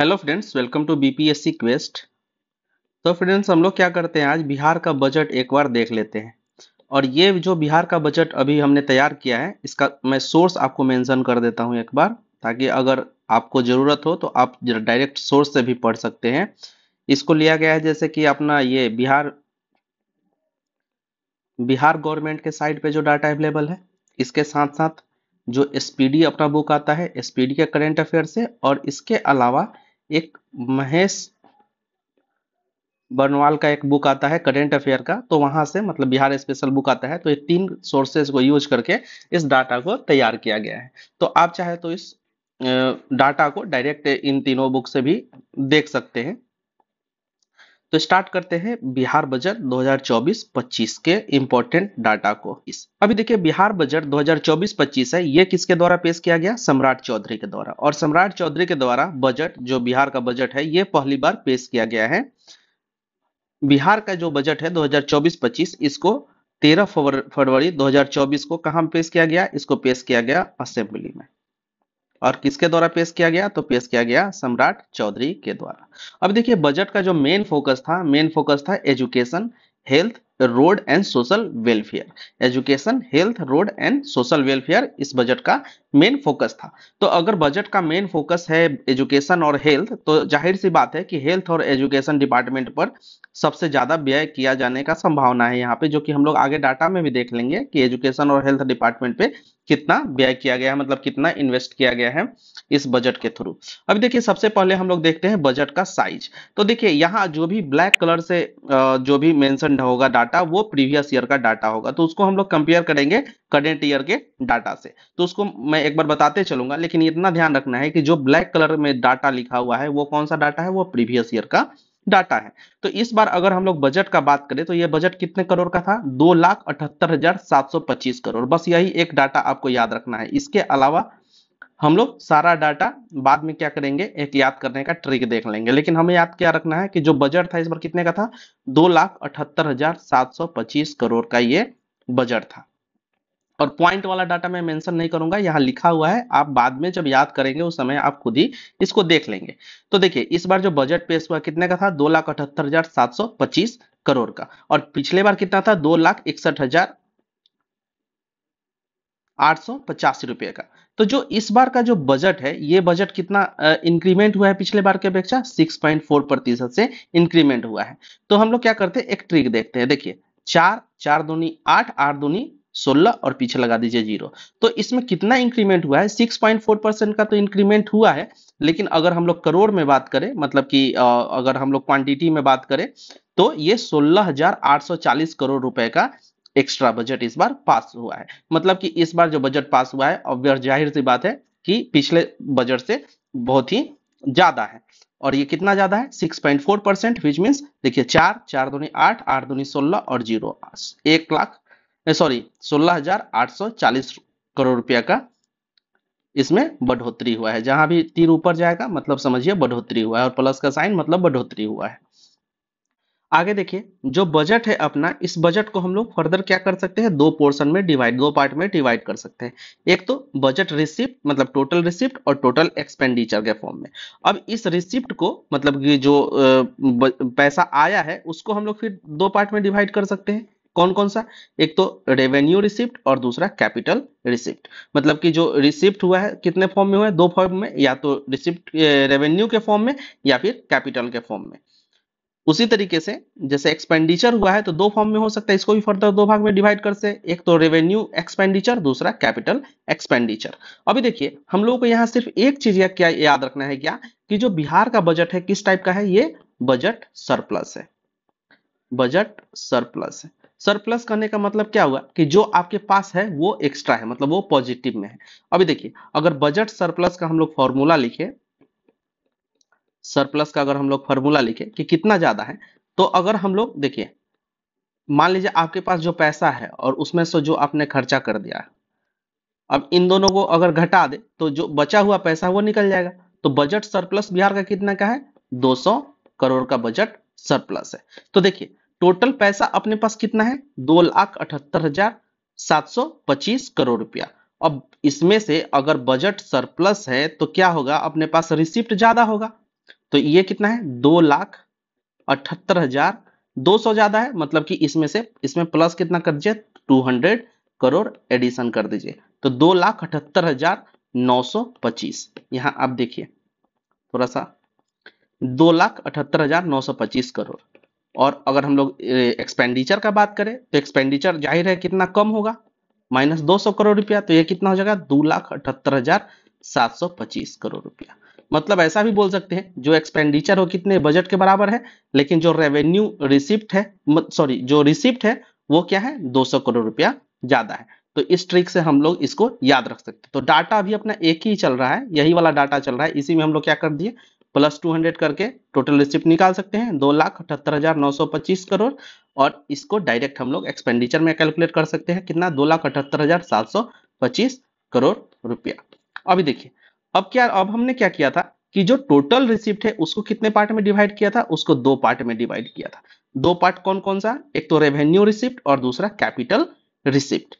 hello friends welcome to BPSC quest तो friends हम लोग क्या करते हैं आज बिहार का बजट एक बार देख लेते हैं और ये जो बिहार का बजट अभी हमने तैयार किया है इसका मैं सोर्स आपको मेंशन कर देता हूं एक बार ताकि अगर आपको ज़रूरत हो तो आप डायरेक्ट सोर्स से भी पढ़ सकते हैं इसको लिया गया है जैसे कि अपना ये बिहार बिहार गवर्नमेंट के साइड पर जो डाटा अवेलेबल है इसके साथ साथ जो एस अपना बुक आता है एस के करेंट अफेयर से और इसके अलावा एक महेश बर्नवाल का एक बुक आता है करेंट अफेयर का तो वहां से मतलब बिहार स्पेशल बुक आता है तो ये तीन सोर्सेज को यूज करके इस डाटा को तैयार किया गया है तो आप चाहे तो इस डाटा को डायरेक्ट इन तीनों बुक से भी देख सकते हैं तो स्टार्ट करते हैं बिहार बजट 2024-25 के इंपोर्टेंट डाटा को इस अभी देखिए बिहार बजट 2024-25 है ये किसके द्वारा पेश किया गया सम्राट चौधरी के द्वारा और सम्राट चौधरी के द्वारा बजट जो बिहार का बजट है ये पहली बार पेश किया गया है बिहार का जो बजट है 2024-25 इसको 13 फरवरी 2024 को कहा पेश किया गया इसको पेश किया गया असेंबली में और किसके द्वारा पेश किया गया तो पेश किया गया सम्राट चौधरी के द्वारा अब देखिए बजट का जो मेन फोकस था मेन फोकस था education health road and social welfare education health road and social welfare इस बजट का मेन फोकस था तो अगर बजट का मेन फोकस है एजुकेशन और हेल्थ तो जाहिर सी बात है कि हेल्थ और एजुकेशन डिपार्टमेंट पर सबसे ज़्यादा व्यय किया जाने का संभावना है यहाँ पे जो कि हम लोग आगे डाटा में भी देख लेंगे कि एजुकेशन और हेल्थ डिपार्टमेंट पे कितना व्यय किया गया है मतलब कितना इन्वेस्ट किया गया है इस बजट के थ्रू अब देखिए सबसे पहले हम लोग देखते हैं बजट का साइज तो देखिए यहाँ जो भी ब्लैक कलर से जो भी मेंशन होगा डाटा डाटा वो प्रीवियस ईयर का डाटा होगा तो उसको हम लोग कंपेयर करेंगे करेंट ईयर के डाटा से तो उसको मैं एक बार बताते चलूंगा लेकिन इतना ध्यान रखना है कि जो ब्लैक कलर में डाटा लिखा हुआ है वो कौन सा डाटा है वो प्रीवियस ईयर का डाटा है तो इस बार अगर हम लोग बजट का बात करें तो ये बजट कितने करोड़ का था दो लाख अठहत्तर हजार सात सौ पच्चीस करोड़ बस यही एक डाटा आपको याद रखना है इसके अलावा हम लोग सारा डाटा बाद में क्या करेंगे एक याद करने का ट्रिक देख लेंगे लेकिन हमें याद क्या रखना है कि जो बजट था इस बार कितने का था दो लाख अठहत्तर हजार सात सौ पच्चीस करोड़ का ये बजट था और पॉइंट वाला डाटा मैं मेंशन नहीं करूंगा यहाँ लिखा हुआ है आप बाद में जब याद करेंगे उस समय आप खुद ही इसको देख लेंगे तो देखिए इस बार जो बजट पेश हुआ कितने का था दो लाख अठहत्तर हजार सात सौ पच्चीस करोड़ का और पिछले बार कितना था दो लाख इकसठ हजार आठ का तो जो इस बार का जो बजट है ये बजट कितना इंक्रीमेंट हुआ है पिछले बार के अपेक्षा 6.4 प्रतिशत से इंक्रीमेंट हुआ है तो हम लोग क्या करते हैं एक ट्रिक देखते हैं देखिए चार चार दूनी आठ आठ दूनी सोलह और पीछे लगा दीजिए जीरो तो इसमें कितना इंक्रीमेंट हुआ है 6.4 परसेंट का तो इंक्रीमेंट हुआ है लेकिन अगर हम लोग करोड़ में बात करें मतलब कि अगर हम लोग क्वांटिटी में बात करें तो ये 16,840 करोड़ रुपए का एक्स्ट्रा बजट इस बार पास हुआ है मतलब कि इस बार जो बजट पास हुआ है अब जाहिर सी बात है कि पिछले बजट से बहुत ही ज्यादा है और ये कितना ज्यादा है 6.4 परसेंट विच मीन देखिए चार चार दूनी आठ आठ दूनी सोलह और जीरो एक लाख सॉरी सोलह हजार आठ सौ चालीस करोड़ रुपया का इसमें बढ़ोतरी हुआ है जहां भी तीर ऊपर जाएगा मतलब समझिए बढ़ोतरी हुआ है और प्लस का साइन मतलब बढ़ोतरी हुआ है आगे देखिए जो बजट है अपना इस बजट को हम लोग फर्दर क्या कर सकते हैं दो पोर्शन में डिवाइड दो पार्ट में डिवाइड कर सकते हैं एक तो बजट रिसिप्ट मतलब टोटल रिसिप्ट और टोटल एक्सपेंडिचर के फॉर्म में अब इस रिसिप्ट को मतलब कि जो पैसा आया है उसको हम लोग फिर दो पार्ट में डिवाइड कर सकते हैं कौन कौन सा एक तो रेवेन्यू रिसिप्ट और दूसरा कैपिटल रिसिप्ट मतलब कि जो रिसिप्ट हुआ है कितने फॉर्म में हुआ है दो फॉर्म में या तो रिसिप्ट रेवेन्यू के फॉर्म में या फिर कैपिटल के फॉर्म में उसी तरीके से जैसे एक्सपेंडिचर हुआ है तो दो फॉर्म में हो सकता है इसको भी फर्दर दो भाग में डिवाइड कर से एक तो रेवेन्यू एक्सपेंडिचर दूसरा कैपिटल एक्सपेंडिचर अभी देखिए हम लोगों को यहाँ सिर्फ एक चीज या क्या याद रखना है क्या कि जो बिहार का बजट है किस टाइप का है ये बजट सरप्लस है बजट सरप्लस है सरप्लस करने का मतलब क्या हुआ कि जो आपके पास है वो एक्स्ट्रा है मतलब वो पॉजिटिव में है अभी देखिए अगर बजट सरप्लस का हम लोग फॉर्मूला लिखे सरप्लस का अगर हम लोग फॉर्मूला लिखे कि कितना ज्यादा है तो अगर हम लोग देखिए मान लीजिए आपके पास जो पैसा है और उसमें से जो आपने खर्चा कर दिया अब इन दोनों को अगर घटा दे तो जो बचा हुआ पैसा वो निकल जाएगा तो बजट सरप्लस बिहार का कितना का है 200 करोड़ का बजट सरप्लस है तो देखिए टोटल पैसा अपने पास कितना है दो लाख अठहत्तर हजार सात सौ पच्चीस करोड़ रुपया अब इसमें से अगर बजट सरप्लस है तो क्या होगा अपने पास रिसिप्ट ज्यादा होगा तो ये कितना है दो लाख अठहत्तर हजार दो सौ ज्यादा है मतलब कि इसमें से इसमें प्लस कितना कर दीजिए टू हंड्रेड करोड़ एडिशन कर दीजिए तो दो लाख अठहत्तर हजार नौ सौ पच्चीस यहां आप देखिए थोड़ा सा दो लाख अठहत्तर हजार नौ सौ पच्चीस करोड़ और अगर हम लोग एक्सपेंडिचर का बात करें तो एक्सपेंडिचर जाहिर है कितना कम होगा माइनस दो सौ करोड़ रुपया तो ये कितना हो जाएगा दो लाख अठहत्तर हजार सात सौ पच्चीस करोड़ रुपया मतलब ऐसा भी बोल सकते हैं जो एक्सपेंडिचर हो कितने बजट के बराबर है लेकिन जो रेवेन्यू रिसिप्ट है सॉरी जो रिसिप्ट है वो क्या है 200 करोड़ रुपया ज्यादा है तो इस ट्रिक से हम लोग इसको याद रख सकते हैं तो डाटा अभी अपना एक ही चल रहा है यही वाला डाटा चल रहा है इसी में हम लोग क्या कर दिए प्लस टू हंड्रेड करके टोटल रिसिप्ट निकाल सकते हैं दो लाख अठहत्तर हजार नौ सौ पच्चीस करोड़ और इसको डायरेक्ट हम लोग एक्सपेंडिचर में कैलकुलेट कर सकते हैं कितना दो लाख अठहत्तर हजार सात सौ पच्चीस करोड़ रुपया अभी देखिए अब क्या अब हमने क्या किया था कि जो टोटल रिसिप्ट है उसको कितने पार्ट में डिवाइड किया था उसको दो पार्ट में डिवाइड किया था दो पार्ट कौन कौन सा एक तो रेवेन्यू रिसिप्ट और दूसरा कैपिटल रिसिप्ट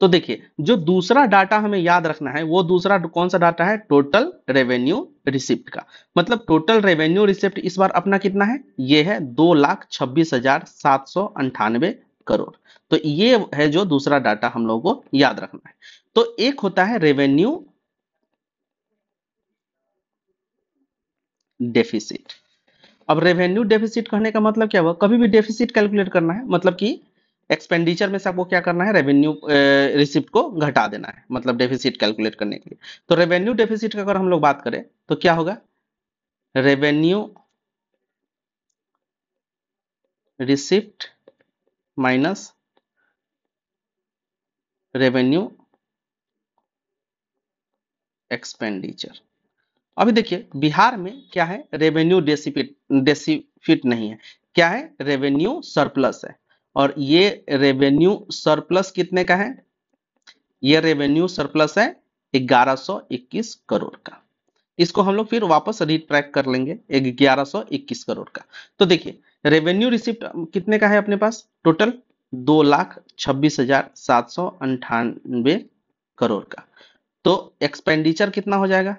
तो देखिए जो दूसरा डाटा हमें याद रखना है वो दूसरा कौन सा डाटा है टोटल रेवेन्यू रिसिप्ट का मतलब टोटल रेवेन्यू रिसिप्ट इस बार अपना कितना है ये है दो लाख छब्बीस हजार सात सौ अंठानवे करोड़ तो ये है जो दूसरा डाटा हम लोगों को याद रखना है तो एक होता है रेवेन्यू डेफिसिट अब रेवेन्यू डेफिसिट कहने का मतलब क्या हुआ कभी भी डेफिसिट कैलकुलेट करना है मतलब कि एक्सपेंडिचर में से आपको क्या करना है रेवेन्यू रिसिप्ट को घटा देना है मतलब डेफिसिट कैलकुलेट करने के लिए तो रेवेन्यू डेफिसिट का अगर हम लोग बात करें तो क्या होगा revenue receipt minus revenue expenditure अभी देखिए बिहार में क्या है रेवेन्यू डेसिफिट डेसिफिट नहीं है क्या है रेवेन्यू सरप्लस है और ये रेवेन्यू सरप्लस कितने का है ये रेवेन्यू सरप्लस है 1121 करोड़ का इसको हम लोग फिर वापस रिट्रैक कर लेंगे ग्यारह सौ इक्कीस करोड़ का तो देखिए रेवेन्यू रिसिप्ट कितने का है अपने पास टोटल दो लाख छब्बीस हजार सात सौ अंठानवे करोड़ का तो एक्सपेंडिचर कितना हो जाएगा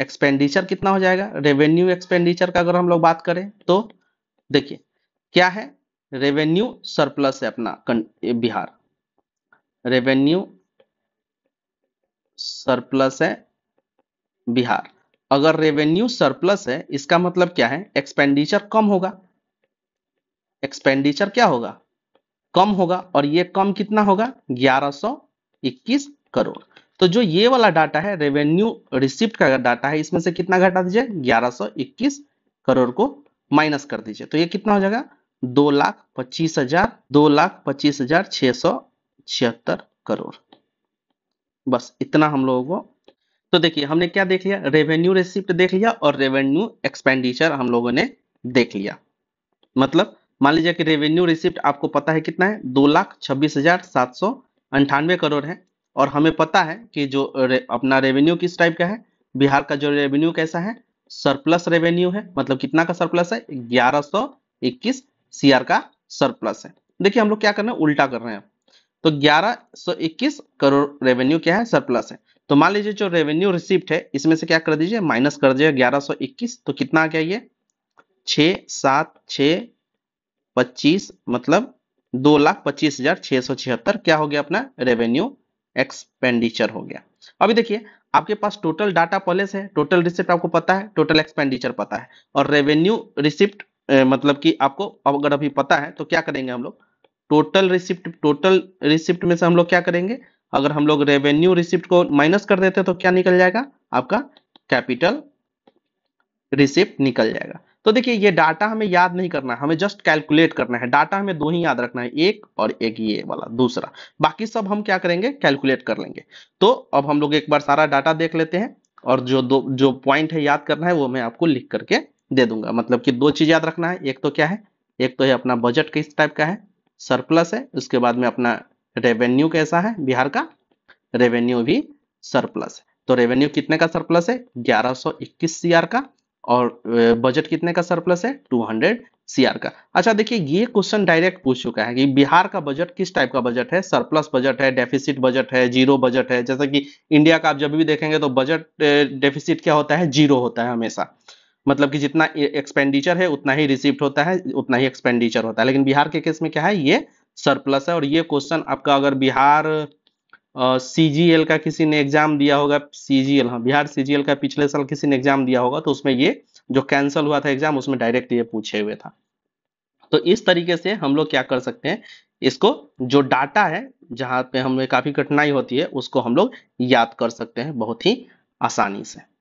एक्सपेंडिचर कितना हो जाएगा रेवेन्यू एक्सपेंडिचर का अगर हम लोग बात करें तो देखिए क्या है रेवेन्यू सरप्लस है अपना बिहार रेवेन्यू सरप्लस है बिहार अगर रेवेन्यू सरप्लस है इसका मतलब क्या है एक्सपेंडिचर कम होगा एक्सपेंडिचर क्या होगा कम होगा और ये कम कितना होगा 1121 करोड़ तो जो ये वाला डाटा है रेवेन्यू रिसिप्ट का डाटा है इसमें से कितना घटा दीजिए 1121 करोड़ को माइनस कर दीजिए तो ये कितना हो जाएगा दो लाख पच्चीस हजार दो लाख पच्चीस हजार छह सौ छिहत्तर करोड़ बस इतना हम लोगों को तो देखिए हमने क्या देख लिया रेवेन्यू रिसिप्ट देख लिया और रेवेन्यू एक्सपेंडिचर हम लोगों ने देख लिया मतलब मान लीजिए कि रेवेन्यू रिसिप्ट आपको पता है कितना है दो लाख छब्बीस हजार सात सौ अंठानवे करोड़ है और हमें पता है कि जो रे, अपना रेवेन्यू किस टाइप का है बिहार का जो रेवेन्यू कैसा है सरप्लस रेवेन्यू है मतलब कितना का सरप्लस है ग्यारह सौ इक्कीस सीआर का सरप्लस है देखिए हम लोग क्या कर रहे हैं उल्टा कर रहे हैं तो 1121 करोड़ रेवेन्यू क्या है सरप्लस है तो मान लीजिए जो रेवेन्यू रिसिप्ट है इसमें से क्या कर दीजिए माइनस कर दीजिए इक्कीस तो कितना क्या ये छ सात छ पच्चीस मतलब दो लाख पच्चीस हजार छह सौ छिहत्तर क्या हो गया अपना रेवेन्यू एक्सपेंडिचर हो गया अभी देखिए आपके पास टोटल डाटा पहले से है टोटल रिसिप्ट आपको पता है टोटल एक्सपेंडिचर पता है और रेवेन्यू रिसिप्ट मतलब कि आपको अगर अभी पता है तो क्या करेंगे हम लोग टोटल रिसिप्ट टोटल रिसिप्ट में से हम लोग क्या करेंगे अगर हम लोग रेवेन्यू रिसिप्ट को माइनस कर देते हैं तो क्या निकल जाएगा आपका कैपिटल रिसिप्ट निकल जाएगा तो देखिए ये डाटा हमें याद नहीं करना है हमें जस्ट कैलकुलेट करना है डाटा हमें दो ही याद रखना है एक और एक ये वाला दूसरा बाकी सब हम क्या करेंगे कैलकुलेट कर लेंगे तो अब हम लोग एक बार सारा डाटा देख लेते हैं और जो दो जो पॉइंट है याद करना है वो मैं आपको लिख करके दे दूंगा मतलब कि दो चीज याद रखना है एक तो क्या है एक तो है अपना बजट किस टाइप का है सरप्लस है उसके बाद में अपना रेवेन्यू कैसा है बिहार का रेवेन्यू भी सरप्लस है तो रेवेन्यू कितने का सरप्लस है 1121 सीआर का और बजट कितने का सरप्लस है 200 सीआर का अच्छा देखिए ये क्वेश्चन डायरेक्ट पूछ चुका है कि बिहार का बजट किस टाइप का बजट है सरप्लस बजट है डेफिसिट बजट है जीरो बजट है जैसा कि इंडिया का आप जब भी देखेंगे तो बजट डेफिसिट क्या होता है जीरो होता है हमेशा मतलब कि जितना एक्सपेंडिचर है उतना ही रिसिप्ट होता है उतना ही एक्सपेंडिचर होता है लेकिन बिहार के केस में क्या है ये सरप्लस है और ये क्वेश्चन आपका अगर बिहार सीजीएल का किसी ने एग्जाम दिया होगा सीजीएल हाँ बिहार सीजीएल का पिछले साल किसी ने एग्जाम दिया होगा तो उसमें ये जो कैंसिल हुआ था एग्जाम उसमें डायरेक्ट ये पूछे हुए था तो इस तरीके से हम लोग क्या कर सकते हैं इसको जो डाटा है जहाँ पे हमें काफ़ी कठिनाई होती है उसको हम लोग याद कर सकते हैं बहुत ही आसानी से